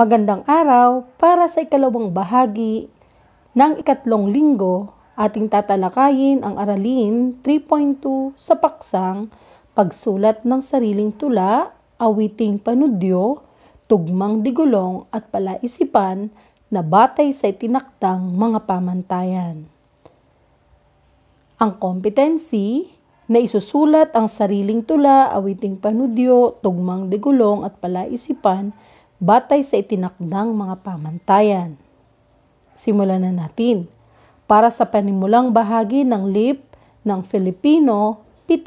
Magandang araw para sa ikalawang bahagi ng ikatlong linggo ating tatalakayin ang aralin 3.2 sa paksang pagsulat ng sariling tula, awiting panudyo, tugmang digulong at palaisipan na batay sa itinaktang mga pamantayan. Ang kompetensi na isusulat ang sariling tula, awiting panudyo, tugmang digulong at palaisipan batay sa itinakdang mga pamantayan. Simulan na natin. Para sa panimulang bahagi ng LIP ng Filipino, 7,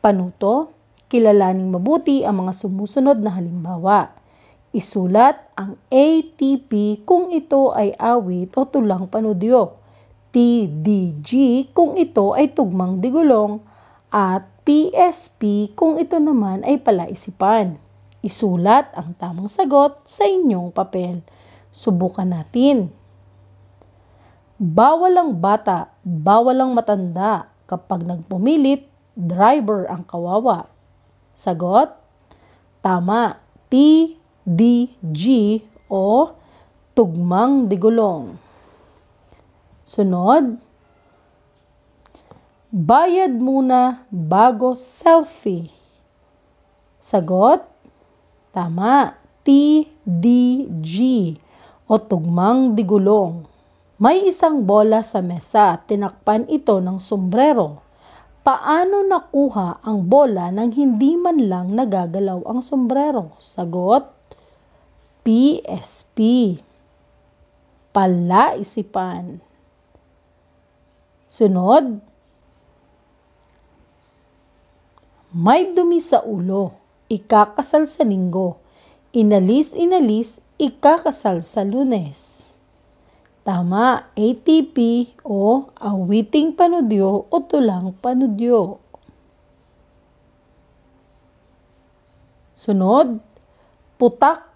panuto, kilalaning mabuti ang mga sumusunod na halimbawa. Isulat ang ATP kung ito ay awit o tulang panudyo, TDG kung ito ay tugmang digulong, at PSP kung ito naman ay palaisipan. Isulat ang tamang sagot sa inyong papel. Subukan natin. Bawal ang bata, bawal ang matanda. Kapag nagpumilit, driver ang kawawa. Sagot? Tama. T, D, G o tugmang digulong. Sunod, Bayad muna bago selfie. Sagot? Tama. TDG o tugmang digulong. May isang bola sa mesa, tinakpan ito ng sombrero. Paano nakuha ang bola nang hindi man lang nagagalaw ang sombrero? Sagot, PSP. Palaisipan. Sunod, May dumi sa ulo, ikakasal sa linggo. Inalis-inalis, ikakasal sa lunes. Tama, ATP o awiting panudyo o tulang panudyo. Sunod, putak,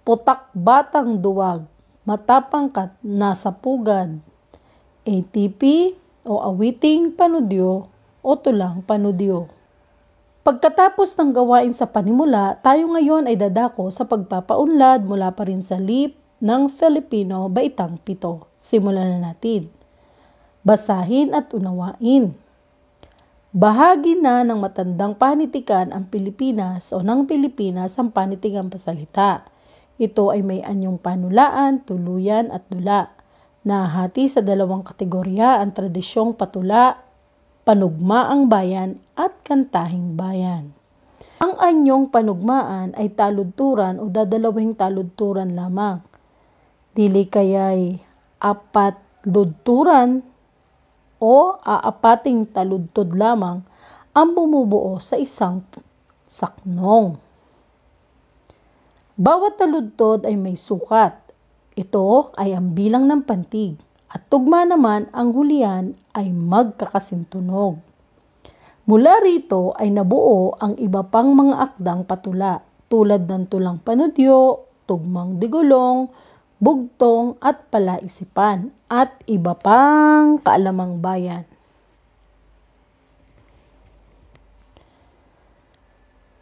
putak batang duwag, matapangkat nasa pugad. ATP o awiting panudyo o tulang panudyo. Pagkatapos ng gawain sa panimula, tayo ngayon ay dadako sa pagpapaunlad mula pa rin sa lip ng Filipino Baitang Pito. Simulan na natin. Basahin at unawain. Bahagi na ng matandang panitikan ang Pilipinas o ng Pilipinas ang panitikang pasalita. Ito ay may anyong panulaan, tuluyan at dula. Nahati sa dalawang kategorya ang tradisyong patula Panugmaang Bayan at Kantahing Bayan. Ang anyong panugmaan ay taludturan o dadalawing taludturan lamang. Dili kaya'y apat ludturan o aapating taludtod lamang ang bumubuo sa isang saknong. Bawat taludtod ay may sukat. Ito ay ang bilang ng pantig. At tugma naman ang hulihan ay magkakasintunog. Mula rito ay nabuo ang iba pang mga akdang patula tulad ng tulang panudyo, tugmang digulong, bugtong at palaisipan at iba pang kaalamang bayan.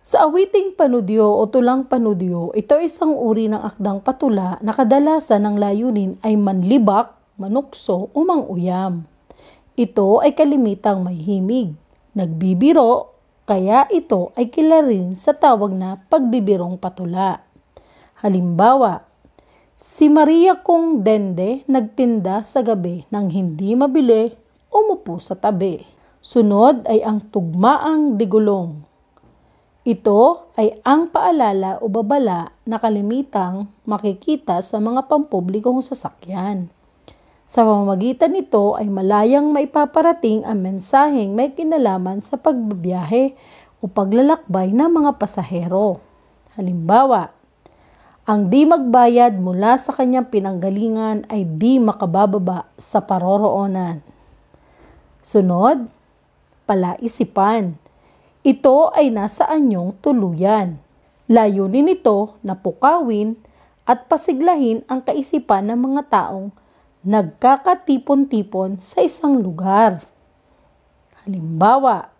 Sa awiting panudyo o tulang panudyo, ito isang uri ng akdang patula na kadalasan ng layunin ay manlibak, manukso o manguyam. Ito ay kalimitang may himig, nagbibiro, kaya ito ay kila rin sa tawag na pagbibirong patula. Halimbawa, si Maria kong Dende nagtinda sa gabi nang hindi mabili, umupo sa tabi. Sunod ay ang tugmaang digulong. Ito ay ang paalala o babala na kalimitang makikita sa mga pampublikong sasakyan. Sa pamamagitan nito ay malayang maipaparating ang mensaheng may kinalaman sa pagbabiyahe o paglalakbay ng mga pasahero. Halimbawa, ang di magbayad mula sa kanyang pinanggalingan ay di makabababa sa paroroonan. Sunod, palaisipan. Ito ay nasa anyong tuluyan. Layunin nito na pukawin at pasiglahin ang kaisipan ng mga taong nagkakatipon-tipon sa isang lugar. Halimbawa,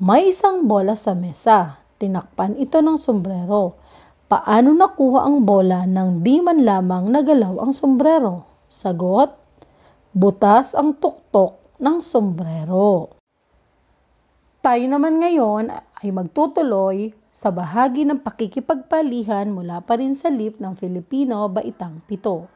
may isang bola sa mesa. Tinakpan ito ng sombrero. Paano nakuha ang bola nang di man lamang nagalaw ang sombrero? Sagot, butas ang tuktok ng sombrero. Tayo naman ngayon ay magtutuloy sa bahagi ng pakikipagpalihan mula pa rin sa lip ng Filipino Baitang Pito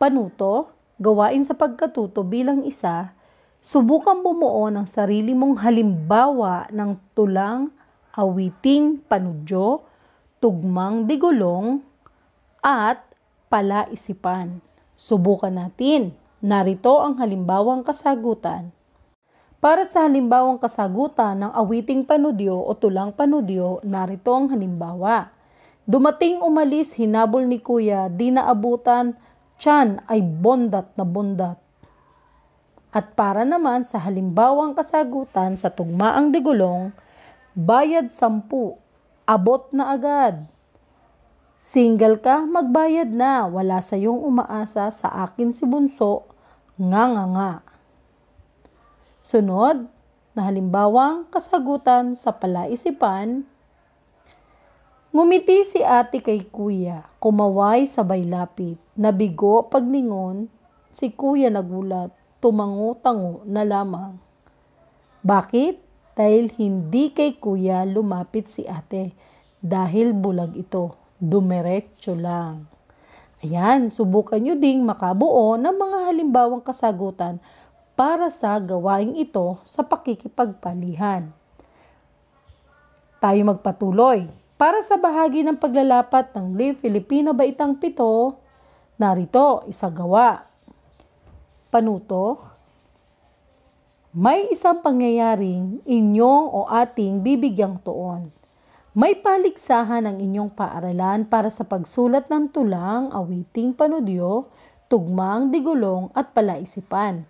panuto, gawain sa pagkatuto bilang isa, subukan bumuo ng sarili mong halimbawa ng tulang, awiting panudyo, tugmang digulong, at palaisipan. Subukan natin. Narito ang halimbawang kasagutan. Para sa halimbawang kasagutan ng awiting panudyo o tulang panudyo, narito ang halimbawa. Dumating umalis, hinabol ni kuya, di naabutan, tiyan ay bondat na bondat. At para naman sa halimbawang kasagutan sa tugmaang digulong, bayad sampu, abot na agad. Single ka, magbayad na, wala sa iyong umaasa sa akin si bunso, nga nga nga. Sunod na halimbawang kasagutan sa palaisipan, Ngumiti si ate kay kuya, kumaway sabay lapit. Nabigo paglingon, si kuya nagulat, tumango-tango na lamang. Bakit? Dahil hindi kay kuya lumapit si ate. Dahil bulag ito, dumiretso lang. Ayan, subukan nyo ding makabuo ng mga halimbawang kasagutan para sa gawaing ito sa pakikipagpalihan. Tayo magpatuloy. Para sa bahagi ng paglalapat ng Live Filipino Baitang Pito, Narito, isagawa. Panuto, may isang pangyayaring inyong o ating bibigyang tuon. May paligsahan ang inyong paaralan para sa pagsulat ng tulang, awiting panudyo, tugmang digulong at palaisipan.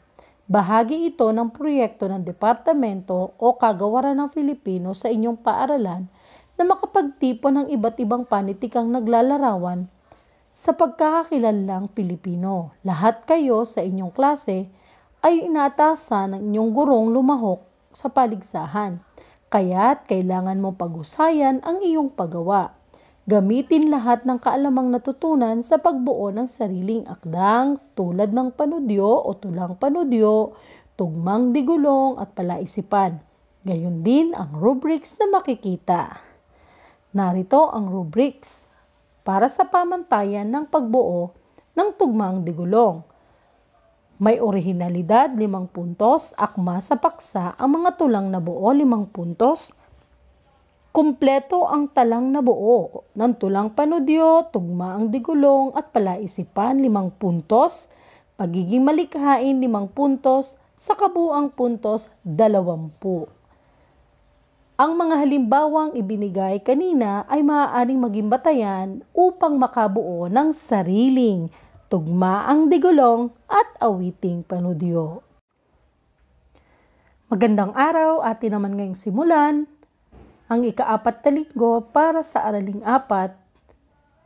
Bahagi ito ng proyekto ng Departamento o Kagawaran ng Filipino sa inyong paaralan na makapagtipon ng iba't ibang panitikang naglalarawan sa pagkakakilalang Pilipino, lahat kayo sa inyong klase ay inatasan ng inyong gurong lumahok sa paligsahan. Kaya't kailangan mo pag-usayan ang iyong paggawa. Gamitin lahat ng kaalamang natutunan sa pagbuo ng sariling akdang tulad ng panudyo o tulang panudyo, tugmang digulong at palaisipan. Gayon din ang rubrics na makikita. Narito ang rubrics para sa pamantayan ng pagbuo ng tugmaang digulong. May orihinalidad 5 puntos, akma sa paksa ang mga tulang na buo 5 puntos. Kumpleto ang talang na buo ng tulang panudyo, tugmaang digulong at palaisipan 5 puntos, pagiging malikhain 5 puntos, sa kabuang puntos 20. Ang mga halimbawang ibinigay kanina ay maaaring maging batayan upang makabuo ng sariling tugmaang digulong at awiting panudyo. Magandang araw, at naman ngayong simulan ang ikaapat na linggo para sa araling apat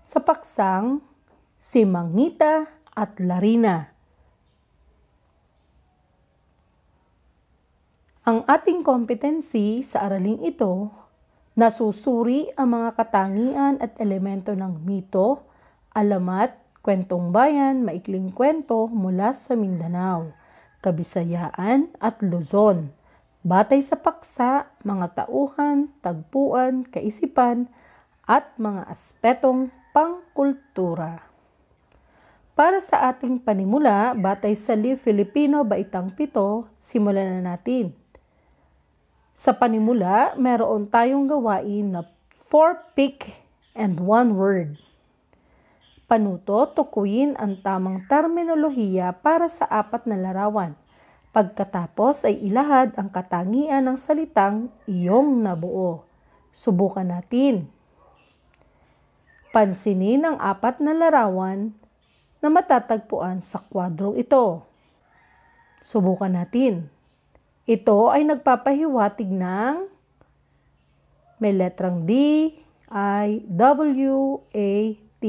sa paksang Simangita at Larina. Ang ating competency sa araling ito, nasusuri ang mga katangian at elemento ng mito, alamat, kwentong bayan, maikling kwento mula sa Mindanao, Kabisayaan at Luzon, batay sa paksa, mga tauhan, tagpuan, kaisipan, at mga aspetong pangkultura. Para sa ating panimula, batay sa Live Filipino Baitang Pito, simulan na natin. Sa panimula, meron tayong gawain na 4 pick and 1 word. Panuto, tukuyin ang tamang terminolohiya para sa apat na larawan. Pagkatapos ay ilahad ang katangian ng salitang iyong nabuo. Subukan natin. Pansinin ang apat na larawan na matatagpuan sa kwadrong ito. Subukan natin. Ito ay nagpapahiwatig ng may letrang D, I, W, A, T,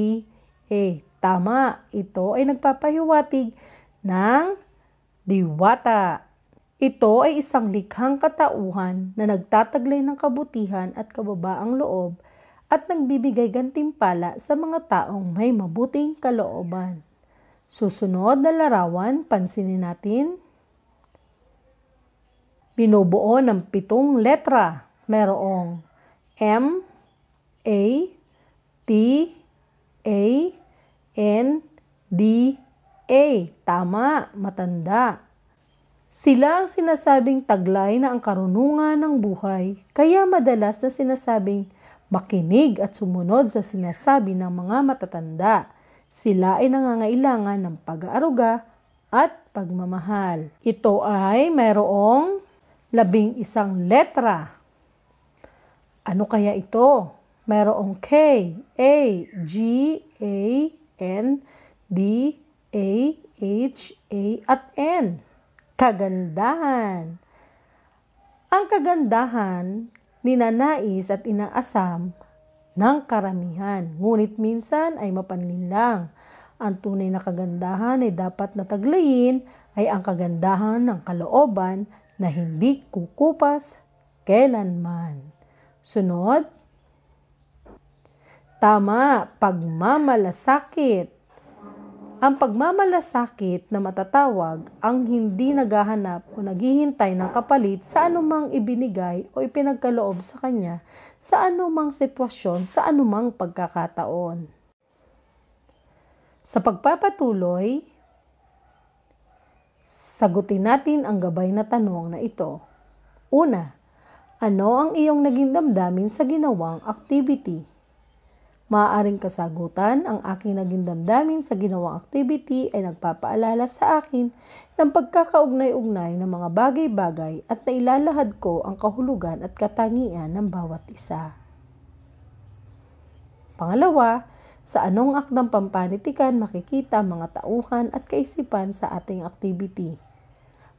A. Tama, ito ay nagpapahiwatig ng diwata. Ito ay isang likhang katauhan na nagtataglay ng kabutihan at kababaang loob at nagbibigay gantimpala sa mga taong may mabuting kalooban. Susunod na larawan, pansinin natin binubuo ng pitong letra. Merong M, A, T, A, N, D, A. Tama, matanda. Sila ang sinasabing taglay na ang karunungan ng buhay, kaya madalas na sinasabing makinig at sumunod sa sinasabi ng mga matatanda. Sila ay nangangailangan ng pag-aaruga at pagmamahal. Ito ay mayroong labing isang letra. Ano kaya ito? Merong K, A, G, A, N, D, A, H, A, at N. Kagandahan. Ang kagandahan, ninanais at inaasam ng karamihan. Ngunit minsan ay mapanlinlang. Ang tunay na kagandahan ay dapat nataglayin ay ang kagandahan ng kalooban na hindi kukupas kailanman. Sunod, tama, pagmamalasakit. Ang pagmamalasakit na matatawag ang hindi naghahanap o naghihintay ng kapalit sa anumang ibinigay o ipinagkaloob sa kanya sa anumang sitwasyon, sa anumang pagkakataon. Sa pagpapatuloy, Sagutin natin ang gabay na tanong na ito. Una, ano ang iyong naging damdamin sa ginawang activity? Maaaring kasagutan, ang aking naging damdamin sa ginawang activity ay nagpapaalala sa akin ng pagkakaugnay-ugnay ng mga bagay-bagay at nailalahad ko ang kahulugan at katangian ng bawat isa. Pangalawa, sa anong akdang pampanitikan makikita mga tauhan at kaisipan sa ating activity?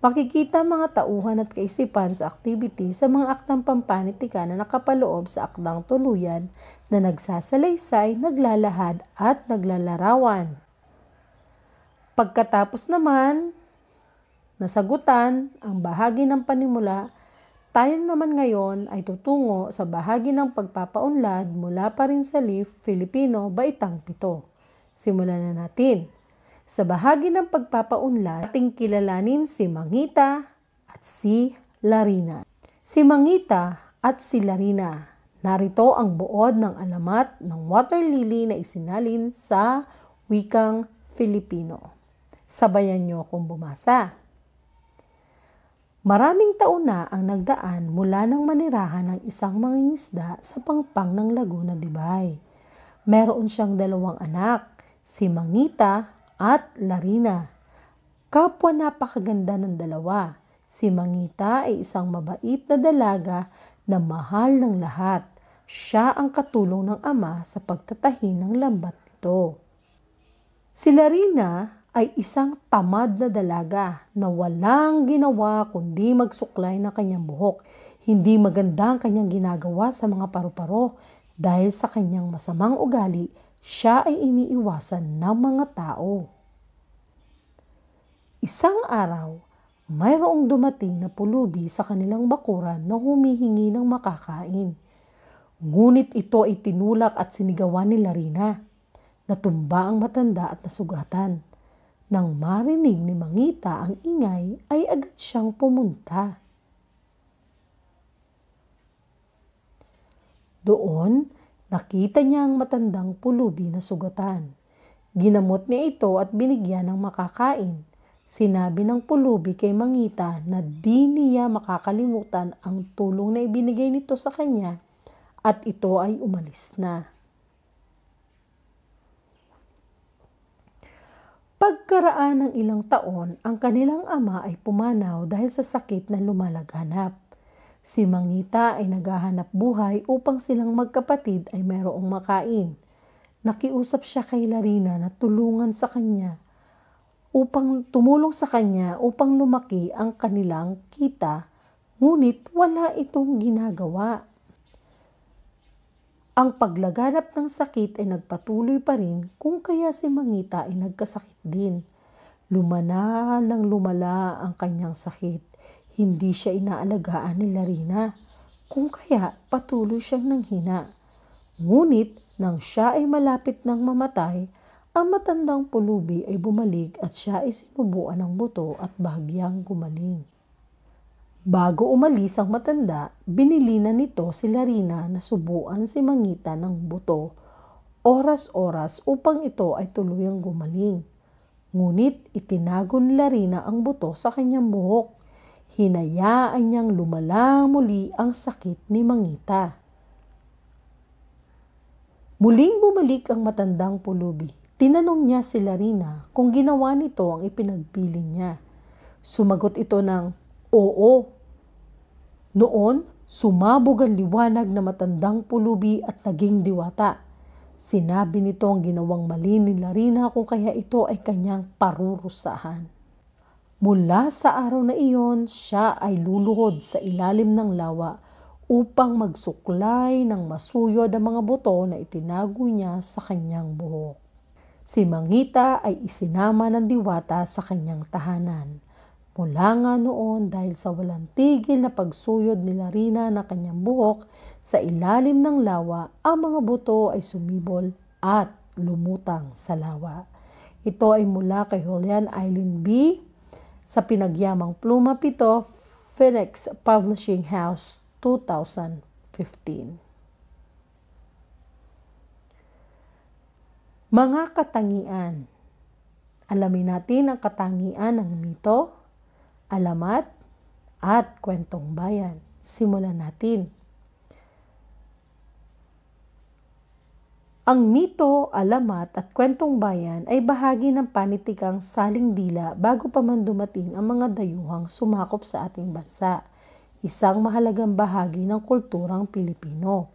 Makikita mga tauhan at kaisipan sa activity sa mga aktang pampanitikan na nakapaloob sa akdang tuluyan na nagsasalaysay, naglalahad at naglalarawan. Pagkatapos naman, nasagutan ang bahagi ng panimula tayo naman ngayon ay tutungo sa bahagi ng pagpapaunlad mula pa rin sa Leaf Filipino Baitang 7. Simulan na natin. Sa bahagi ng pagpapaunlad, ating kilalanin si Mangita at si Larina. Si Mangita at si Larina. Narito ang buod ng alamat ng water lily na isinalin sa wikang Filipino. Sabayan niyo akong bumasa. Maraming taon na ang nagdaan mula ng manirahan ng isang mangingisda sa pangpang ng Laguna de Bay. Meron siyang dalawang anak, si Mangita at Larina. Kapwa napakaganda ng dalawa. Si Mangita ay isang mabait na dalaga na mahal ng lahat. Siya ang katulong ng ama sa pagtatahi ng lambat nito. Si Larina ay isang tamad na dalaga na walang ginawa kundi magsuklay ng kanyang buhok. Hindi maganda ang kanyang ginagawa sa mga paru-paro dahil sa kanyang masamang ugali, siya ay iniiwasan ng mga tao. Isang araw, mayroong dumating na pulubi sa kanilang bakuran na humihingi ng makakain. Ngunit ito ay tinulak at sinigawan ni Larina. Natumba ang matanda at nasugatan. Nang marinig ni Mangita ang ingay, ay agad siyang pumunta. Doon, nakita niya ang matandang pulubi na sugatan. Ginamot niya ito at binigyan ng makakain. Sinabi ng pulubi kay Mangita na di niya makakalimutan ang tulong na ibinigay nito sa kanya at ito ay umalis na. Pagkaraan ng ilang taon, ang kanilang ama ay pumanaw dahil sa sakit na lumalaganap. Si Mangita ay naghahanap buhay upang silang magkapatid ay mayroong makain. Nakiusap siya kay Larina na tulungan sa kanya upang tumulong sa kanya upang lumaki ang kanilang kita, ngunit wala itong ginagawa. Ang paglaganap ng sakit ay nagpatuloy pa rin kung kaya si Mangita ay nagkasakit din. Lumana nang lumala ang kanyang sakit. Hindi siya inaalagaan ni Larina. Kung kaya patuloy siyang nanghina. Ngunit nang siya ay malapit ng mamatay, ang matandang pulubi ay bumalik at siya ay sinubuan ng buto at bahagyang gumaling. Bago umalis ang matanda, binili na nito si Larina na subuan si Mangita ng buto oras-oras upang ito ay tuluyang gumaling. Ngunit itinago ni Larina ang buto sa kanyang buhok. Hinayaan niyang lumala muli ang sakit ni Mangita. Muling bumalik ang matandang pulubi. Tinanong niya si Larina kung ginawa nito ang ipinagpili niya. Sumagot ito ng, Oo, noon, sumabog ang liwanag na matandang pulubi at naging diwata. Sinabi nito ang ginawang mali ni Larina kung kaya ito ay kanyang parurusahan. Mula sa araw na iyon, siya ay luluhod sa ilalim ng lawa upang magsuklay ng masuyod ang mga buto na itinago niya sa kanyang buhok. Si Mangita ay isinama ng diwata sa kanyang tahanan. Mula nga noon dahil sa walang tigil na pagsuyod ni Larina na kanyang buhok sa ilalim ng lawa, ang mga buto ay sumibol at lumutang sa lawa. Ito ay mula kay Julian Eileen B. sa pinagyamang pluma pito, Phoenix Publishing House 2015. Mga katangian Alamin natin ang katangian ng mito, alamat at kwentong bayan. Simulan natin. Ang mito, alamat at kwentong bayan ay bahagi ng panitikang saling dila bago pa man dumating ang mga dayuhang sumakop sa ating bansa. Isang mahalagang bahagi ng kulturang Pilipino.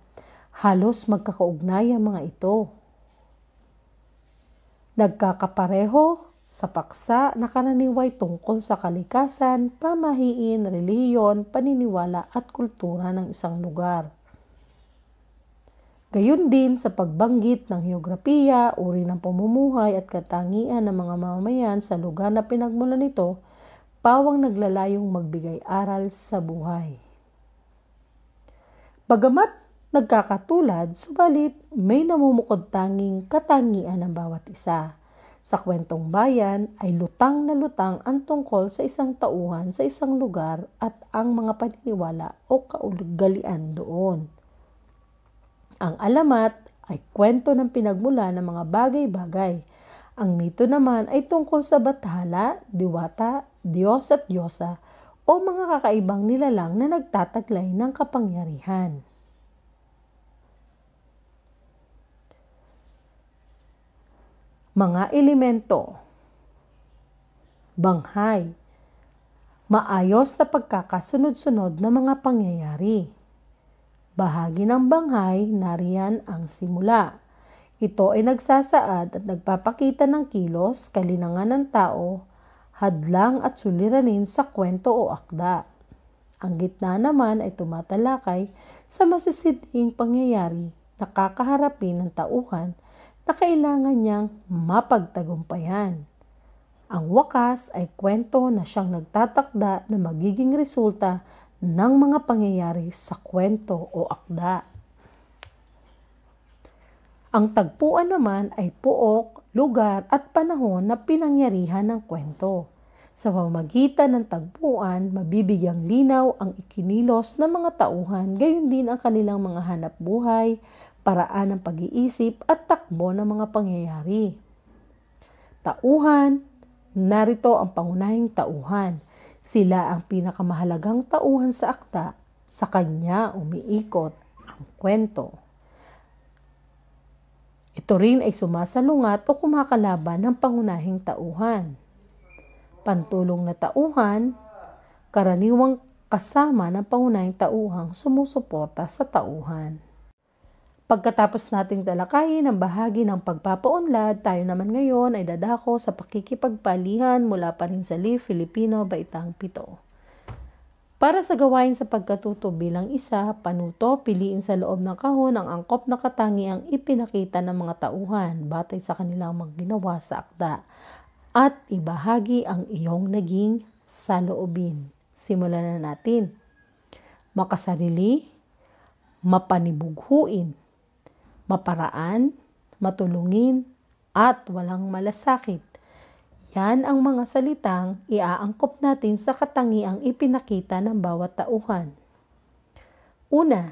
Halos magkakaugnay ang mga ito. Nagkakapareho sa paksa na kananiway tungkol sa kalikasan, pamahiin, reliyon, paniniwala at kultura ng isang lugar. Gayun din sa pagbanggit ng heograpiya, uri ng pamumuhay at katangian ng mga mamamayan sa lugar na pinagmula nito, pawang naglalayong magbigay aral sa buhay. Bagamat nagkakatulad, subalit may namumukod tanging katangian ng bawat isa sa kwentong bayan ay lutang na lutang ang tungkol sa isang tauhan sa isang lugar at ang mga paniniwala o kaugalian doon. Ang alamat ay kwento ng pinagmula ng mga bagay-bagay. Ang mito naman ay tungkol sa batala, diwata, Diyos at Diyosa o mga kakaibang nilalang na nagtataglay ng kapangyarihan. mga elemento, banghay, maayos na pagkakasunod-sunod ng mga pangyayari. Bahagi ng banghay, nariyan ang simula. Ito ay nagsasaad at nagpapakita ng kilos, kalinangan ng tao, hadlang at suliranin sa kwento o akda. Ang gitna naman ay tumatalakay sa masisidhing pangyayari na kakaharapin ng tauhan na kailangan niyang mapagtagumpayan. Ang wakas ay kwento na siyang nagtatakda na magiging resulta ng mga pangyayari sa kwento o akda. Ang tagpuan naman ay puok, lugar at panahon na pinangyarihan ng kwento. Sa pamamagitan ng tagpuan, mabibigyang linaw ang ikinilos ng mga tauhan, gayon din ang kanilang mga hanap buhay, paraan ng pag-iisip at takbo ng mga pangyayari. Tauhan, narito ang pangunahing tauhan. Sila ang pinakamahalagang tauhan sa akta. Sa kanya umiikot ang kwento. Ito rin ay sumasalungat o kumakalaban ng pangunahing tauhan. Pantulong na tauhan, karaniwang kasama ng pangunahing tauhang sumusuporta sa tauhan. Pagkatapos nating talakayin ang bahagi ng pagpapaunlad, tayo naman ngayon ay dadako sa pakikipagpalihan mula pa rin sa Leaf Filipino Baitang Pito. Para sa gawain sa pagkatuto bilang isa, panuto, piliin sa loob ng kahon ang angkop na katangiang ipinakita ng mga tauhan batay sa kanilang mga ginawa sa akda at ibahagi ang iyong naging saloobin. Simulan na natin. Makasarili, mapanibughuin, maparaan, matulungin, at walang malasakit. Yan ang mga salitang iaangkop natin sa katangiang ipinakita ng bawat tauhan. Una,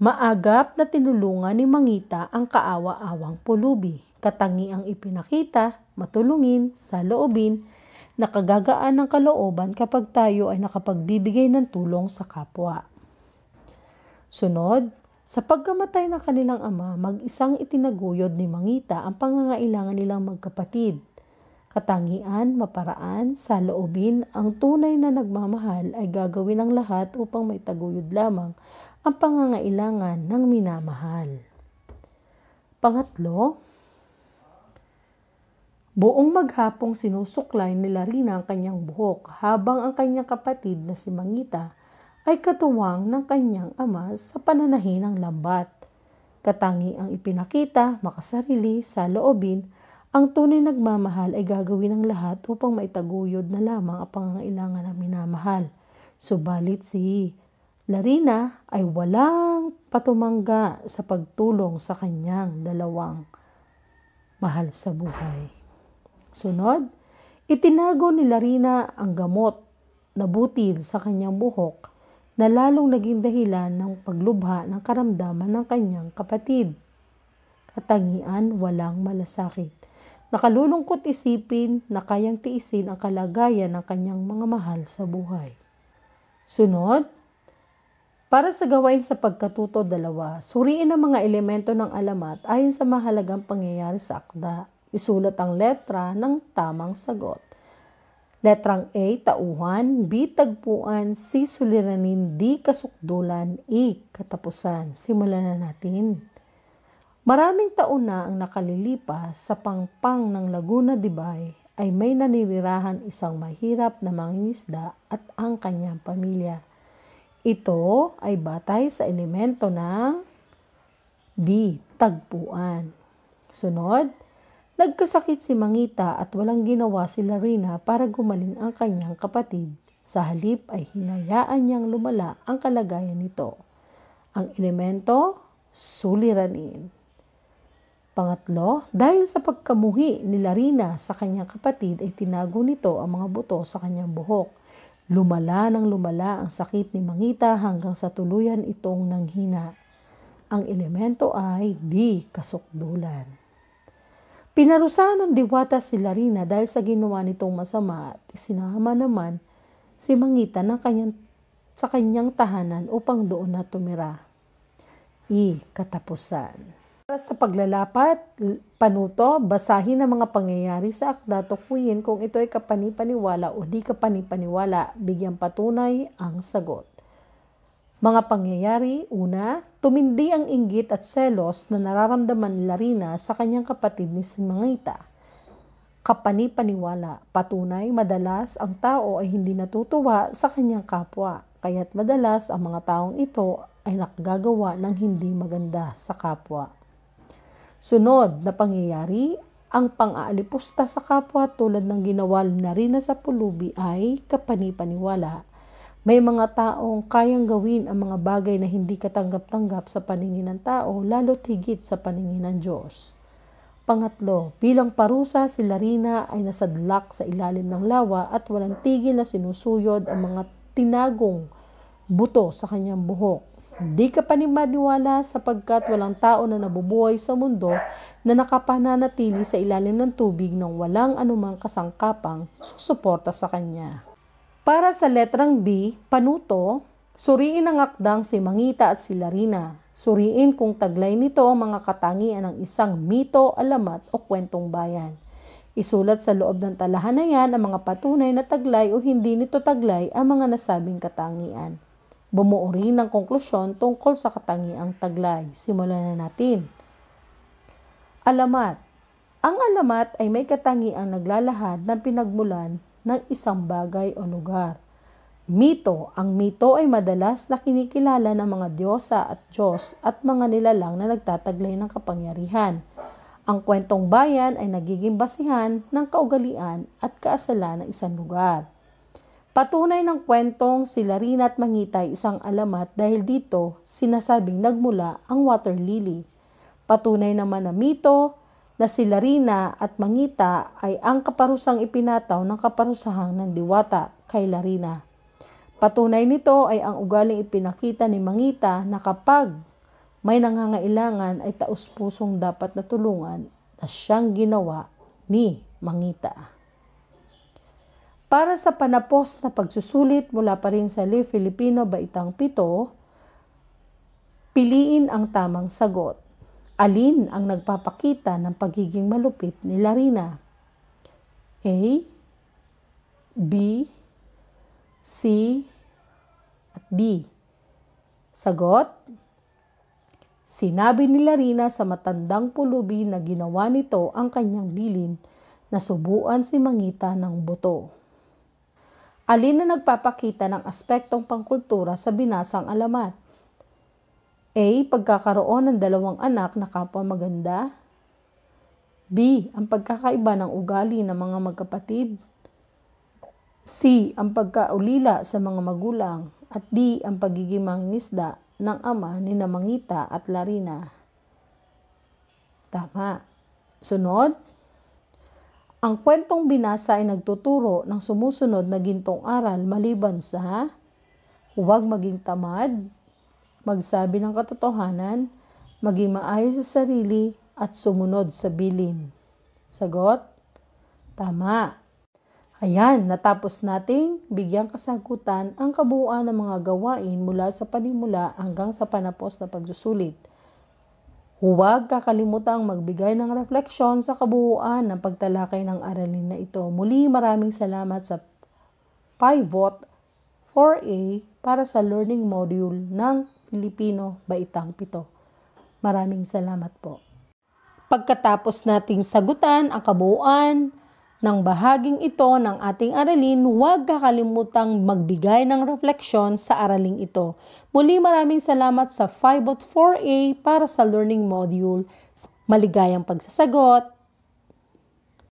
maagap na tinulungan ni Mangita ang kaawa-awang pulubi. Katangiang ipinakita, matulungin, sa loobin, nakagagaan ng kalooban kapag tayo ay nakapagbibigay ng tulong sa kapwa. Sunod, sa pagkamatay ng kanilang ama, mag-isang itinaguyod ni Mangita ang pangangailangan nilang magkapatid. Katangian, maparaan, saloobin, ang tunay na nagmamahal ay gagawin ang lahat upang may taguyod lamang ang pangangailangan ng minamahal. Pangatlo, Buong maghapong sinusuklay nila Rina ang kanyang buhok habang ang kanyang kapatid na si Mangita ay katuwang ng kanyang ama sa pananahin ng lambat. Katangi ang ipinakita, makasarili, sa loobin, ang tunay nagmamahal ay gagawin ang lahat upang maitaguyod na lamang ang pangangailangan ng minamahal. Subalit si Larina ay walang patumangga sa pagtulong sa kanyang dalawang mahal sa buhay. Sunod, itinago ni Larina ang gamot na butil sa kanyang buhok na lalong naging dahilan ng paglubha ng karamdaman ng kanyang kapatid. Katangian walang malasakit. Nakalulungkot isipin na kayang tiisin ang kalagayan ng kanyang mga mahal sa buhay. Sunod, para sa gawain sa pagkatuto dalawa, suriin ang mga elemento ng alamat ayon sa mahalagang pangyayari sa akda. Isulat ang letra ng tamang sagot. Letrang A, tauhan. B, tagpuan. C, suliranin. D, kasukdulan. E, katapusan. Simulan na natin. Maraming taon na ang nakalilipas sa pangpang ng Laguna Dibay ay may naninirahan isang mahirap na mangingisda at ang kanyang pamilya. Ito ay batay sa elemento ng B, tagpuan. Sunod, Nagkasakit si Mangita at walang ginawa si Larina para gumaling ang kanyang kapatid. Sa halip ay hinayaan niyang lumala ang kalagayan nito. Ang elemento, suliranin. Pangatlo, dahil sa pagkamuhi ni Larina sa kanyang kapatid ay tinago nito ang mga buto sa kanyang buhok. Lumala nang lumala ang sakit ni Mangita hanggang sa tuluyan itong nanghina. Ang elemento ay di kasukdulan. Pinarusahan ng diwata si Larina dahil sa ginawa nitong masama at isinama naman si Mangita ng kanyang, sa kanyang tahanan upang doon na tumira. I. Katapusan sa paglalapat, panuto, basahin ang mga pangyayari sa akda, tukuyin kung ito ay kapanipaniwala o di kapanipaniwala, bigyang patunay ang sagot. Mga pangyayari, una, tumindi ang inggit at selos na nararamdaman ni Larina sa kanyang kapatid ni Simangita. Kapani-paniwala, patunay madalas ang tao ay hindi natutuwa sa kanyang kapwa, kaya't madalas ang mga taong ito ay nakagagawa ng hindi maganda sa kapwa. Sunod na pangyayari, ang pang-aalipusta sa kapwa tulad ng ginawa na Rina sa pulubi ay kapanipaniwala. May mga taong kayang gawin ang mga bagay na hindi katanggap-tanggap sa paningin ng tao, lalo't higit sa paningin ng Diyos. Pangatlo, bilang parusa si Larina ay nasadlak sa ilalim ng lawa at walang tigil na sinusuyod ang mga tinagong buto sa kanyang buhok. Di ka panimaniwala sapagkat walang tao na nabubuhay sa mundo na nakapananatili sa ilalim ng tubig ng walang anumang kasangkapang susuporta sa kanya. Para sa letrang B, panuto, suriin ang akdang si Mangita at si Larina. Suriin kung taglay nito ang mga katangian ng isang mito, alamat o kwentong bayan. Isulat sa loob ng talahan na yan ang mga patunay na taglay o hindi nito taglay ang mga nasabing katangian. Bumuo rin ng konklusyon tungkol sa katangiang taglay. Simulan na natin. Alamat. Ang alamat ay may katangiang naglalahad ng pinagmulan ng isang bagay o lugar. Mito. Ang mito ay madalas na kinikilala ng mga diyosa at Diyos at mga nilalang na nagtataglay ng kapangyarihan. Ang kwentong bayan ay nagiging basihan ng kaugalian at kaasalan ng isang lugar. Patunay ng kwentong sila rin at mangitay isang alamat dahil dito sinasabing nagmula ang water lily. Patunay naman na mito na si Larina at Mangita ay ang kaparusang ipinataw ng kaparusahan ng diwata kay Larina. Patunay nito ay ang ugaling ipinakita ni Mangita na kapag may nangangailangan ay taus-pusong dapat natulungan na siyang ginawa ni Mangita. Para sa panapos na pagsusulit mula pa rin sa Le Filipino Baitang Pito, piliin ang tamang sagot. Alin ang nagpapakita ng pagiging malupit ni Larina? A, B, C, at D. Sagot, Sinabi ni Larina sa matandang pulubi na ginawa nito ang kanyang bilin na subuan si Mangita ng buto. Alin na nagpapakita ng aspektong pangkultura sa binasang alamat? A. Pagkakaroon ng dalawang anak na kapwa maganda. B. Ang pagkakaiba ng ugali ng mga magkapatid. C. Ang pagkaulila sa mga magulang. At D. Ang pagiging mangisda ng ama ni Namangita at Larina. Tama. Sunod, ang kwentong binasa ay nagtuturo ng sumusunod na gintong aral maliban sa huwag maging tamad, magsabi ng katotohanan, maging maayos sa sarili at sumunod sa bilin. Sagot? Tama. Ayan, natapos nating bigyang kasangkutan ang kabuuan ng mga gawain mula sa panimula hanggang sa panapos na pagsusulit. Huwag kakalimutang magbigay ng refleksyon sa kabuuan ng pagtalakay ng aralin na ito. Muli maraming salamat sa Pivot 4A para sa learning module ng Pilipino, Baitang Pito. Maraming salamat po. Pagkatapos nating sagutan ang kabuuan ng bahaging ito ng ating aralin, huwag kakalimutang magbigay ng refleksyon sa araling ito. Muli maraming salamat sa 5.4a para sa learning module. Maligayang pagsasagot!